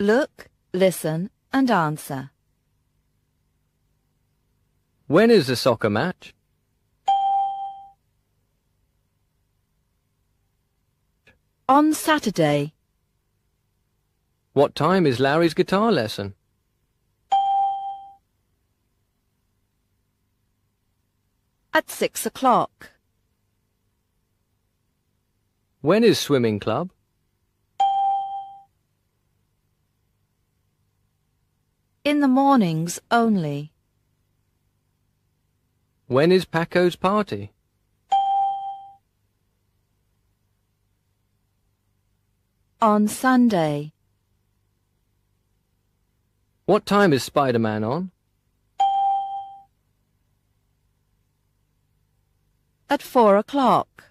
Look, listen, and answer. When is the soccer match? On Saturday. What time is Larry's guitar lesson? At six o'clock. When is swimming club? In the mornings only. When is Paco's party? On Sunday. What time is Spider-Man on? At four o'clock.